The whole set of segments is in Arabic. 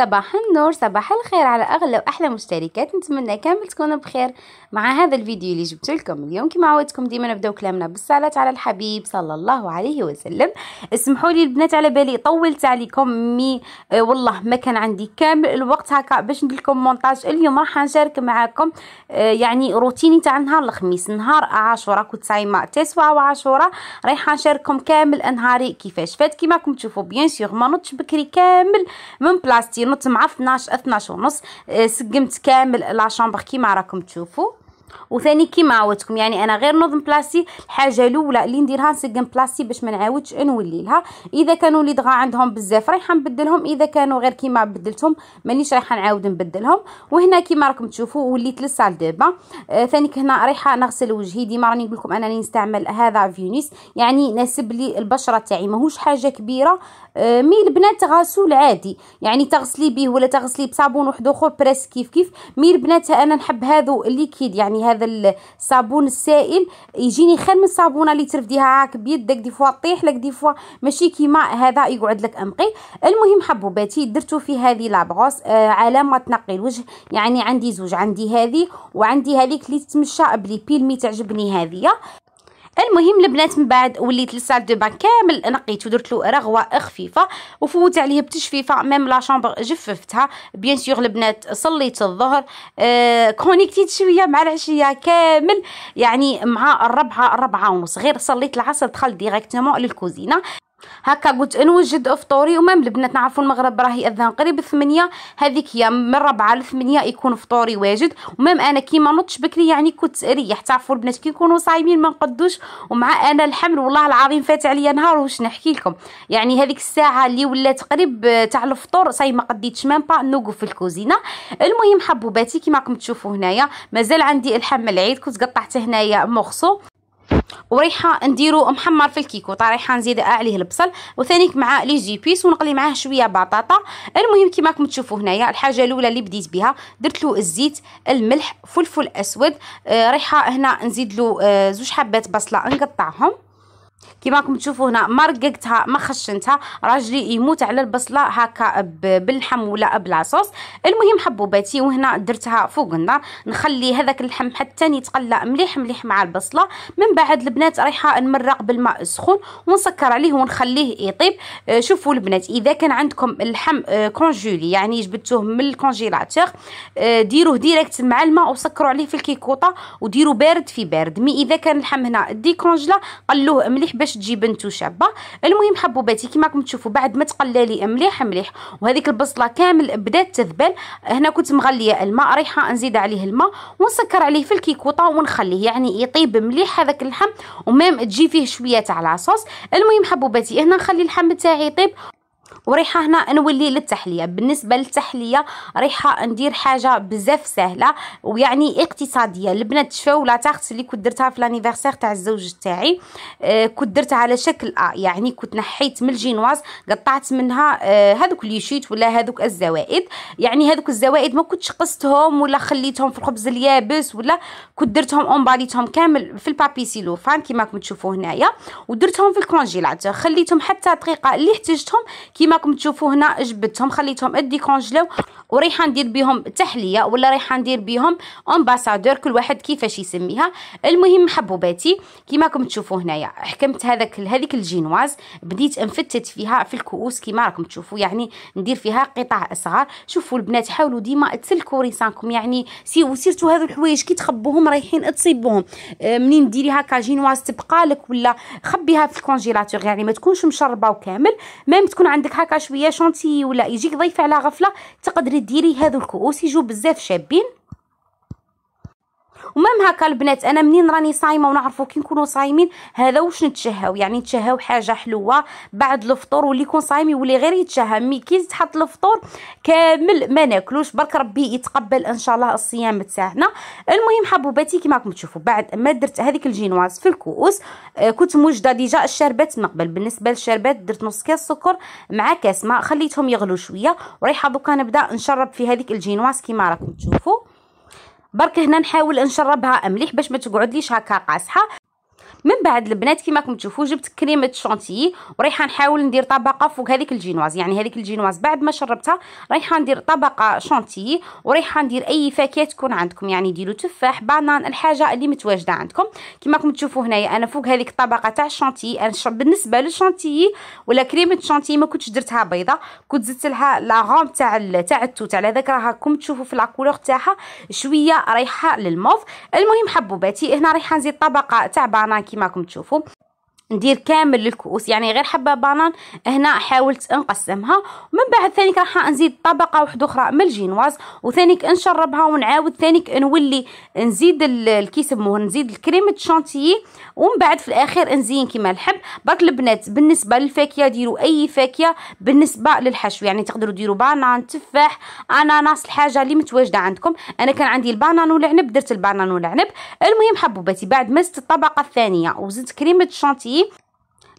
صباح النور صباح الخير على اغلى واحلى مشتركات نتمنى كامل تكونوا بخير مع هذا الفيديو اللي جبت لكم اليوم كما عودتكم ديما نبداو كلامنا بالصلاه على الحبيب صلى الله عليه وسلم اسمحوا لي البنات على بالي طولت عليكم مي اه والله ما كان عندي كامل الوقت هكا باش ندير لكم مونتاج اليوم راح نشارك معاكم اه يعني روتيني تاع نهار الخميس نهار عاشوراء كنت صايمه تسعة وعاشوراء رايحه نشارككم كامل انهاري كيفاش فات كيما راكم تشوفوا بيان سيغ ما نوضتش بكري كامل من بلاصتي نط مع 12 12 ونص آه، سقمت كامل لا شامبر كيما راكم تشوفوا وثاني كيما عودتكم يعني انا غير نظم بلاستي الحاجه الاولى اللي نديرها نسقم بلاستي باش ما نعاودش نولي لها اذا كانوا لي دغا عندهم بزاف رايحه نبدلهم اذا كانوا غير كيما بدلتهم مانيش رايحه نعاود نبدلهم وهنا كيما راكم تشوفوا وليت للصال دابا آه ثاني هنا رايحه نغسل وجهي ديما راني نقول لكم انني نستعمل هذا فيونيس يعني ناسب لي البشره تاعي ماهوش حاجه كبيره آه مي البنات غسول عادي يعني تغسلي به ولا تغسلي بصابون واحد اخر بريس كيف كيف مي البنات انا نحب هذو الليكيد يعني يعني هذا الصابون السائل يجيني خير من الصابونه اللي ترفديها هاك بيدك دي فوا طيح لك دي فوا ماشي كيما هذا يقعد لك امقي المهم حبوباتي درتو في هذه لابغوس آه على ما تنقي الوجه يعني عندي زوج عندي هذه وعندي هذيك اللي تتمشى بلي بيلمي تعجبني هذه المهم البنات من بعد وليت للسال دو بان كامل نقيت ودرت له رغوه خفيفه وفوت عليه بتجفيفه ميم لا شامبر جففتها بيان سيغ البنات صليت الظهر آه كونيكتيت شويه مع العشيه كامل يعني مع الربعه الربعه ونص غير صليت العصر دخلت ديريكتومون للكوزينه هكا قلت نوجد فطوري ومام البنات نعرفوا المغرب راهي اذان قريب الثمانية هذيك هي من ربعة لثمانية يكون فطوري واجد ومام انا كي ما نطش بكري يعني كنت ريح تعرفوا البنات كي نكونوا صايمين ما نقدوش ومع انا الحمل والله العظيم فات عليا نهار واش نحكي لكم يعني هذيك الساعة اللي ولات قريب آه، تاع الفطور صايم ما قديتش مام با نوقف في الكوزينة المهم حبوباتي كيما راكم تشوفوا هنايا مازال عندي الحمل العيد كنت قطعته هنايا مخصو وريحه نديرو محمر في الكيكو طريحة ريحه نزيد عليه البصل وثانيك مع لي جيبيس ونقلي معاه شويه بطاطا المهم كيما راكم تشوفوا هنايا الحاجه الاولى اللي بديت بها درت له الزيت الملح فلفل اسود آه ريحه هنا نزيد له آه زوج حبات بصله نقطعهم كيما راكم تشوفوا هنا ما رققتها ما خشنتها راجلي يموت على البصله هكا باللحم ولا بلاصوص المهم حبوباتي وهنا درتها فوق النار نخلي هذاك اللحم حتى يتقلى مليح مليح مع البصله من بعد البنات رايحه نمرق بالماء السخون ونسكر عليه ونخليه يطيب آه، شوفوا البنات اذا كان عندكم اللحم كونجولي آه، يعني جبدتوه من الكونجيلاتور آه، ديروه ديريكت مع الماء وسكروا عليه في الكيكوطه وديروا بارد في بارد مي اذا كان اللحم هنا ديكونجلا قلوه مليح مليح باش تجي بنتو شابه المهم حبوباتي كيما راكم تشوفوا بعد ما تقلالي مليح مليح وهذيك البصله كامل بدات تذبل هنا كنت مغليه الماء ريحه نزيد عليه الماء ونسكر عليه في الكيكوطه ونخليه يعني يطيب مليح هذاك اللحم وميم تجي فيه شويه تاع لاصوص المهم حبوباتي هنا نخلي اللحم تاعي يطيب وريحه هنا نولي للتحليه بالنسبه للتحليه ريحه ندير حاجه بزاف سهله ويعني اقتصاديه البنات شفاو لا تاخت اللي كنت درتها في لانيفرسير تاع الزوج تاعي آه كنت درتها على شكل ا آه يعني كنت نحيت من الجينواز قطعت منها آه هذوك اليشيت ولا هذوك الزوائد يعني هذوك الزوائد ما كنتش قصتهم ولا خليتهم في الخبز اليابس ولا كنت درتهم اونباليتهم كامل في البابي سيلوفان كيما راكم تشوفوا هنايا ودرتهم في الكونجيلاتور خليتهم حتى دقيقه اللي احتجتهم كيما كيما راكم تشوفوا هنا جبدتهم خليتهم ادي وريحه ندير بيهم تحليه ولا ريحه ندير بيهم امباسادور كل واحد كيفاش يسميها المهم حبوباتي راكم تشوفوا هنايا حكمت هذاك هذيك الجينواز بديت انفتت فيها في الكؤوس كيما راكم تشوفوا يعني ندير فيها قطع اصغر شوفوا البنات حاولوا ديما تسلكوا ريسانكم يعني سيرتوا سيرتو هذو الحوايج كي تخبوهم رايحين تصيبوهم آه، منين ديري هكا جينواز تبقى لك ولا خبيها في الكونجيلاتور يعني ما تكونش مشربه وكامل ميم تكون عندك هكا شويه شونتي ولا يجيك ضيف على غفله تقدري ديري هذو الكؤوس يجوا بزاف شابين ومام هكا البنات انا منين راني صايمه ونعرفوا كي نكونوا صايمين هذا واش نتشهاو يعني نتشهاو حاجه حلوه بعد الفطور واللي يكون صايم يولي غير يتشهى مي كي تحط الفطور كامل ما ناكلوش برك ربي يتقبل ان شاء الله الصيام تاعنا المهم حبوباتي كيما راكم تشوفوا بعد ما درت هذيك الجينواز في الكؤوس آه، كنت موجده ديجا الشربات من قبل بالنسبه للشربات درت نص كاس سكر مع كاس ما خليتهم يغلو شويه وريحه دوكا نبدا نشرب في هذيك الجينواز كيما راكم تشوفوا برك هنا نحاول نشربها مليح باش ما تقعدليش هكا قاصحه من بعد البنات كيما راكم تشوفوا جبت كريمه شونتيي ورايحه نحاول ندير طبقه فوق هذيك الجينواز يعني هذيك الجينواز بعد ما شربتها رايحه ندير طبقه شونتيي ورايحه ندير اي فاكهه تكون عندكم يعني ديروا تفاح بانان الحاجه اللي متواجده عندكم كيما راكم تشوفوا هنايا انا فوق هذيك الطبقه تاع الشونتيي انا بالنسبه للشونتيي ولا كريمه شونتيي ما كنتش درتها بيضه كنت زدت لها غوم تاع تاع التوت على ذاك راكم تشوفوا في لاكولور تاعها شويه رايحه للموف المهم حبوباتي هنا رايحه نزيد طبقه تاع بانان راكم تشوفوا ندير كامل الكؤوس يعني غير حبه بانان هنا حاولت نقسمها ومن بعد ثانيك راح نزيد طبقه واحده اخرى من الجينواز وثانيك نشربها ونعاود ثانيك نولي نزيد الكيس مو نزيد الكريمه شانتيي ومن بعد في الاخير نزين كما نحب برك البنات بالنسبه للفاكهه ديروا اي فاكهه بالنسبه للحشو يعني تقدروا ديروا بانان تفاح اناناس الحاجه اللي متواجده عندكم انا كان عندي البانان والعنب درت البانان والعنب المهم حبوباتي بعد ما الطبقه الثانيه وزدت كريمه شانتيه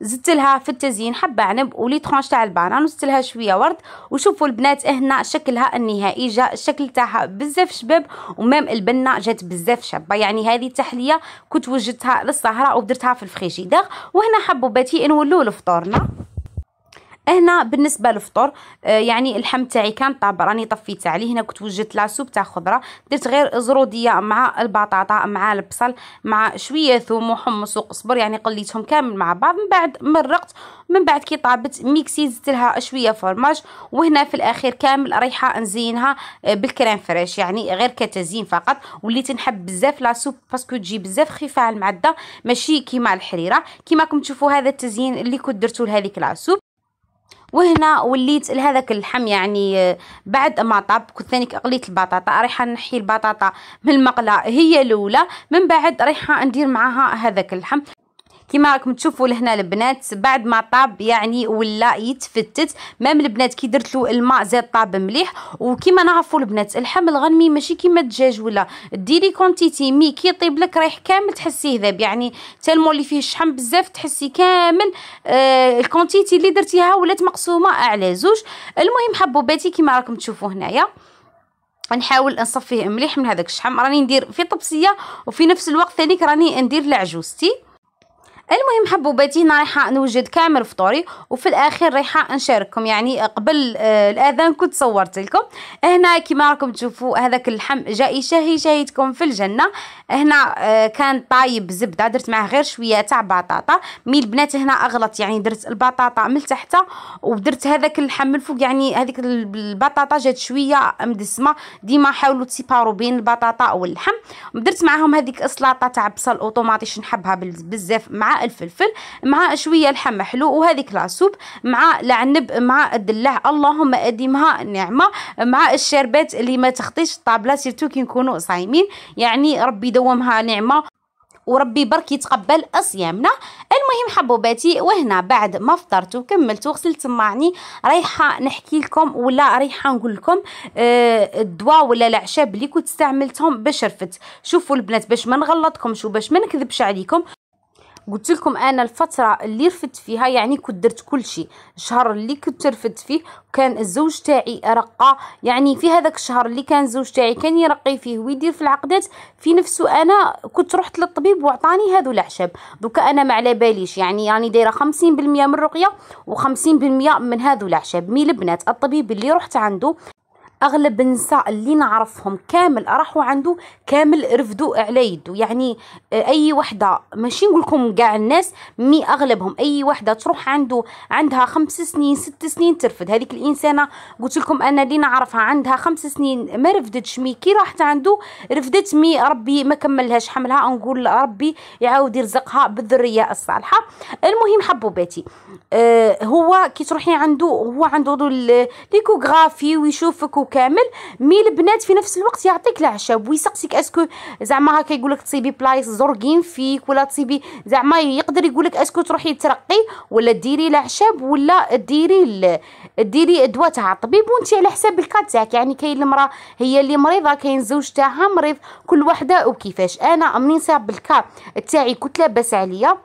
زدت لها في التزيين حبه عنب ولي ترونش تاع البانان وزدت لها شويه ورد وشوفوا البنات هنا شكلها النهائي جا الشكل تاعها بزاف شباب ومام البنه جات بزاف شابه يعني هذه التحليه كنت وجدتها للسهره ودرتها في الفريجيدير وهنا حبوباتي نولوا لفطورنا هنا بالنسبه للفطور آه يعني اللحم تاعي كان طاب راني طفيت عليه هنا كنت وجدت سوب تاع خضره درت غير زروديه مع البطاطا مع البصل مع شويه ثوم وحمص وقصبر يعني قليتهم كامل مع بعض من بعد مرقت من بعد كي طابت ميكسي زدت لها شويه فرماج وهنا في الاخير كامل رايحه نزينها آه، بالكريم فريش يعني غير كتزيين فقط وليت نحب بزاف لاسوب باسكو تجي بزاف خفيفه على المعده ماشي كيما الحريره كيما راكم تشوفوا هذا التزيين اللي كنت درتو لهذيك لاسوب وهنا وليت لهذاك اللحم يعني آه، بعد ما طاب كنت ثاني قليت البطاطا رايحه نحي البطاطا من المقله هي الاولى من بعد رايحه ندير معاها هذاك اللحم كما راكم تشوفوا لهنا البنات بعد ما طاب يعني ولا يتفتت مام البنات كي درت له الماء زاد طاب مليح وكما نعرفوا البنات اللحم الغنمي ماشي كيما الدجاج ولا ديري كونتيتي مي كي يطيب لك رايح كامل تحسيه ذاب يعني تالمو اللي فيه الشحم بزاف تحسي كامل آه الكونتيتي اللي درتيها ولات مقسومه على زوج المهم حبوباتي كما راكم تشوفوا هنايا نحاول نصفيه مليح من هذاك الشحم راني ندير في طبسيه وفي نفس الوقت ثانيك راني ندير لعجوزتي المهم حبوباتي انا رايحه نوجد كامل فطوري وفي الاخير رايحه نشارككم يعني قبل آه الاذان كنت صورت لكم هنا كما راكم تشوفوا هذاك اللحم جاي شهي شهيتكم في الجنه هنا آه كان طايب زبده درت معاه غير شويه تاع بطاطا مي البنات هنا اغلط يعني درت البطاطا من تحت ودرت هذاك اللحم من فوق يعني هذيك البطاطا جات شويه مدسمه ديما حاولوا تسيبارو بين البطاطا واللحم درت معاهم هذيك السلطه تاع بصل اوتوماتيش نحبها بزاف مع الفلفل مع شوية لحم حلو وهذيك العصوب مع العنب مع الدلاع اللهم أديمها نعمه مع الشربات اللي ما تخطيش الطابلة سيرتو كي نكونوا صايمين يعني ربي يدومها نعمة وربي برك يتقبل صيامنا المهم حبوباتي وهنا بعد ما فطرت وكملت وغسلت معني رايحه نحكي لكم ولا رايحه نقول لكم آه الدواء ولا الاعشاب اللي كنت استعملتهم باش رفت شوفوا البنات باش ما نغلطكمش وباش ما نكذبش عليكم قلت لكم انا الفتره اللي رفدت فيها يعني كنت درت كل شيء الشهر اللي كنت رفدت فيه كان الزوج تاعي رقى يعني في هذاك الشهر اللي كان الزوج تاعي كان يرقي فيه ويدير في العقدات في نفسه انا كنت رحت للطبيب وعطاني هذو الاعشاب دوكا انا ما على باليش يعني راني يعني دايره 50% من الرقيه و50% من هذو الاعشاب مي البنات الطبيب اللي رحت عنده اغلب النساء اللي نعرفهم كامل راحوا عنده كامل رفدوا على يدو يعني آه، اي وحده ماشي نقول لكم كاع الناس مي اغلبهم اي وحده تروح عنده عندها خمس سنين ست سنين ترفد هذيك الانسانه قلت لكم انا اللي نعرفها عندها خمس سنين ما رفدتش مي كي راحت عنده رفدت مي ربي ما كملهاش حملها نقول ربي يعاود يرزقها بالذريه الصالحه المهم حبوباتي آه هو كي تروحي عنده هو عنده ليكوغرافي ويشوفك كامل مي البنات في نفس الوقت يعطيك العشب ويسقسيك اسكو زعما هكا يقول لك تصيبي بلايص زرقين فيك ولا تصيبي زعما يقدر يقول لك اسكو تروحي ترقي ولا ديري العشب ولا ديري ديري دواء تاع الطبيب وانت على حساب الكا تاعك يعني كاين المراه هي اللي مريضه كاين زوج تاعها مريض كل وحده وكيفاش انا منين صاب الكا تاعي كنت لاباس عليا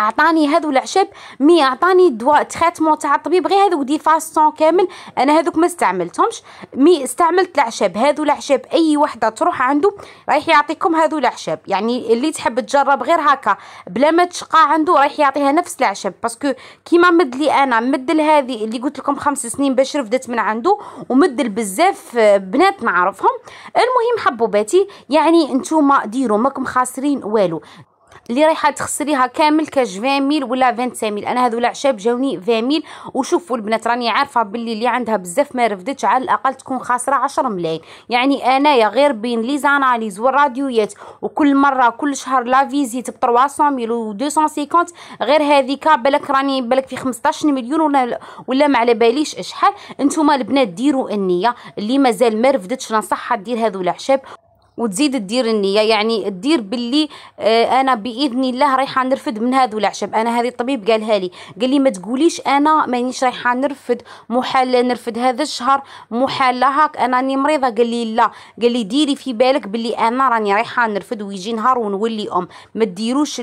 اعطاني هذو الاعشاب مي اعطاني دواء تريتمون تاع الطبيب غير هذوك دي فاسون كامل انا هذوك ما استعملتهمش مي استعملت الاعشاب هذو الاعشاب اي وحده تروح عنده رايح يعطيكم هذو الاعشاب يعني اللي تحب تجرب غير هكا بلا ما تشقى عنده رايح يعطيها نفس الاعشاب باسكو كيما مد لي انا مد هذه اللي قلت لكم خمس سنين باش رفدت من عنده ومد بزاف بنات نعرفهم المهم حبوباتي يعني انتوما ديروا ماكم خاسرين والو اللي رايحه تخسريها كامل كاش فاميل ولا ساميل انا هذو العشاب جاوني فاميل وشوفوا البنات راني عارفه باللي اللي عندها بزاف ما رفدتش على الاقل تكون خاسره 10 ملايين يعني انايا غير بين لي زاناليز والراديويات وكل مره كل شهر لا فيزيت ب 300 ميل و 250 غير هذيك بالك راني بالك في 15 مليون ولا ولا ما على باليش شحال انتم البنات ديروا النيه اللي مازال ما رفدتش ننصحها دير هذو العشاب وتزيد تدير النيه يعني تدير باللي آه انا باذن الله رايحه نرفد من هذو الاعشاب انا هذه الطبيب قالها لي قال لي ما تقوليش انا مانيش رايحه نرفد محال نرفد هذا الشهر محال هاك انا راني مريضه قال لي لا قال لي ديري في بالك باللي انا راني رايحه نرفد ويجي نهار ونولي ام ما ديروش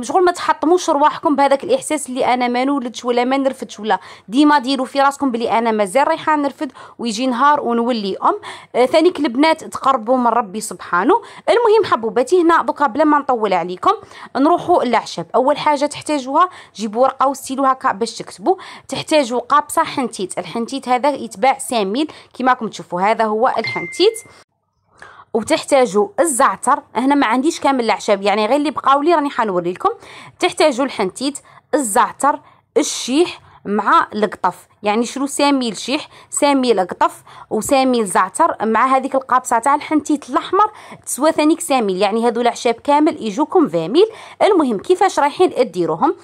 شغل ما تحطموش رواحكم بهذاك الاحساس اللي انا ما نولدش ولا ما نرفدش ولا ديما ديروا في راسكم بلي انا مازال رايحه نرفد ويجي نهار ونولي ام آه ثانيك البنات تقربوا من ربي سبحانه المهم حبوباتي هنا دوكا بلا ما نطول عليكم نروحوا للعشب اول حاجه تحتاجوها جيبوا ورقه وستيلو هكا باش تكتبوا تحتاجوا قابصه حنتيت الحنتيت هذا يتباع سامين كما راكم تشوفوا هذا هو الحنتيت وتحتاجوا الزعتر هنا ما عنديش كامل الاعشاب يعني غير اللي بقاو لي راني حنوري لكم تحتاجوا الحنتيت الزعتر الشيح مع القطف يعني شرو سامي الشيح سامي القطف وسامي الزعتر مع هذيك القابصه تاع الحنتيت الاحمر تسوى ثانيك سامي يعني هذو الاعشاب كامل يجوكم فاميل المهم كيفاش رايحين ديروهم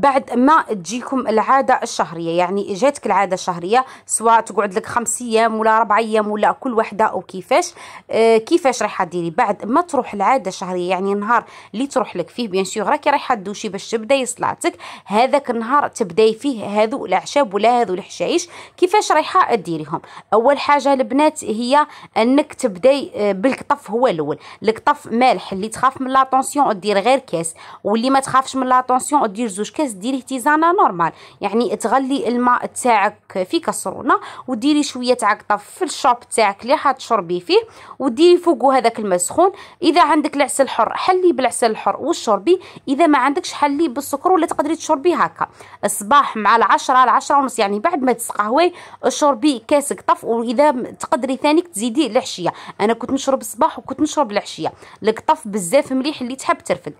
بعد ما تجيكم العاده الشهريه يعني جاتك العاده الشهريه سواء تقعد لك خمس ايام ولا اربع ايام ولا كل وحده او كيفاش آه كيفاش رايحه ديري بعد ما تروح العاده الشهريه يعني النهار اللي تروح لك فيه بيان سيغ راكي رايحه دوشي باش تبداي صلاتك هذاك النهار تبداي فيه هذو الاعشاب ولا هذو الحشايش كيفاش رايحه ديريهم اول حاجه البنات هي انك تبداي آه، بالقطف هو الاول القطف مالح اللي تخاف من لاطونسيون دير غير كاس واللي ما تخافش من لاطونسيون دير زوج كاس الغاز ديريه تيزانه نورمال يعني تغلي الماء تاعك في كسرونه وديري شويه تاع قطف في الشوب تاعك اللي حتشربي فيه وديري فوقو هذاك الماء سخون اذا عندك العسل الحر حلي بالعسل الحر وشربي اذا ما عندكش حلي بالسكر ولا تقدري تشربي هكا الصباح مع العشرة العشرة ونص يعني بعد ما تسقهوي شربي كاس قطف واذا تقدري ثاني تزيدي العشيه انا كنت نشرب الصباح وكنت نشرب العشيه القطف بزاف مليح اللي تحب ترفد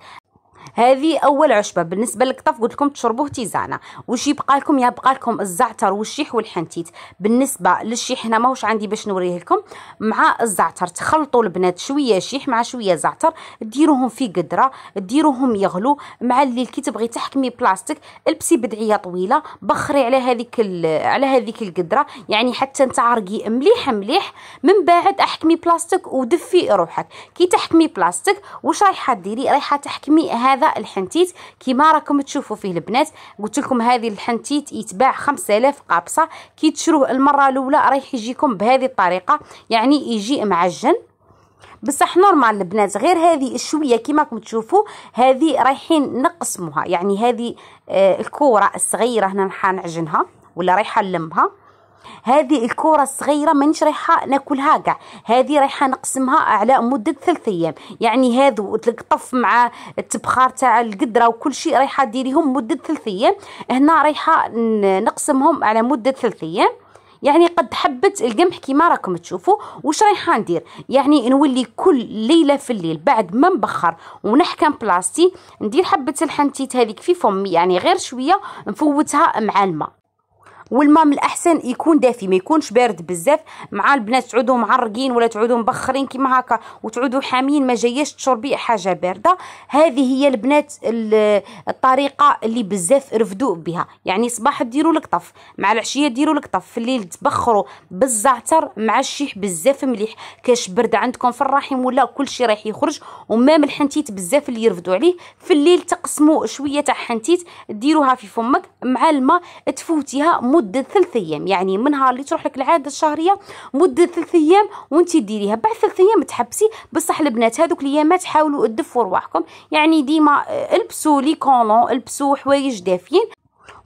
هذه اول عشبه بالنسبه للقطف قلت لكم تشربوه تيزانه واش يبقى لكم يبقى لكم الزعتر والشيح والحنتيت بالنسبه للشيح هنا ماهوش عندي باش نوريه لكم مع الزعتر تخلطوا البنات شويه شيح مع شويه زعتر ديروهم في قدره ديروهم يغلو مع الليل كي تبغي تحكمي بلاستيك البسي بدعيه طويله بخري على هذيك على هذيك القدره يعني حتى عرقي مليح مليح من بعد احكمي بلاستيك ودفي روحك كي تحكمي بلاستيك واش رايحه ديري رايحه تحكمي هذا هذا الحنتيت كيما راكم تشوفوا فيه البنات قلت لكم هذه الحنتيت يتباع 5000 قابصه كي تشروه المره الاولى رايح يجيكم بهذه الطريقه يعني يجي معجن بصح نورمال البنات غير هذه شويه كيما راكم تشوفوا هذه رايحين نقسموها يعني هذه آه الكوره الصغيره هنا نعجنها ولا رايحه نلمها هذه الكره الصغيره مانيش رايحه ناكلها كاع هذه رايحه نقسمها على مده ثلاث ايام يعني هذو القطف مع التبخار تاع القدره وكل شيء رايحه ديريهم مده ثلاث ايام هنا رايحه نقسمهم على مده ثلاث ايام يعني قد حبه القمح كيما راكم تشوفوا واش رايحه ندير يعني نولي كل ليله في الليل بعد ما نبخر ونحكم بلاستي ندير حبه الحنتيت هذيك في فمي يعني غير شويه نفوتها مع الماء والماء من الاحسن يكون دافي ما يكونش بارد بزاف مع البنات تعودوا معرقين ولا تعودوا مبخرين كيما هكا وتعودوا حامين ما جاياش تشربي حاجه بارده هذه هي البنات الطريقه اللي بزاف رفدوا بها يعني صباح ديروا لك طف مع العشيه ديروا لك طف في الليل تبخروا بالزعتر مع الشيح بزاف مليح كاش برد عندكم في الرحم ولا كل شيء رايح يخرج وما من الحنتيت بزاف اللي يرفدوا عليه في الليل تقسموا شويه تاع حنتيت ديروها في فمك مع الماء تفوتيها مده ثلاثة ايام يعني من نهار اللي تروح لك العاده الشهريه مده ثلاثة ايام وانت ديريها بعد ثلاثة ايام تحبسي بصح البنات هذوك الايامات حاولوا تدفوا رواحكم يعني ديما آه، البسوا لي كونون البسوا حوايج دافيين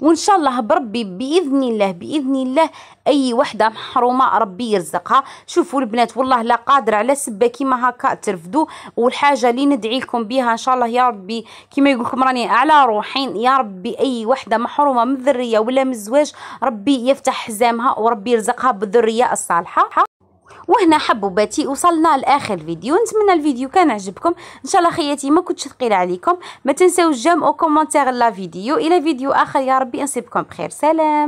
وان شاء الله بربي باذن الله باذن الله اي وحده محرومه ربي يرزقها شوفوا البنات والله لا قادر على سبه كيما هكا ترفدوا والحاجه اللي ندعي لكم بها ان شاء الله يا ربي كيما يقول لكم راني على روحي يا ربي اي وحده محرومه من الذريه ولا من الزواج ربي يفتح حزامها وربي يرزقها بالذريه الصالحه وهنا حبوباتي وصلنا لاخر فيديو نتمنى الفيديو كان عجبكم ان شاء الله خياتي ما كنتش ثقيله عليكم ما تنساوش او كومونتير لا فيديو الى فيديو اخر يا ربي نصيبكم بخير سلام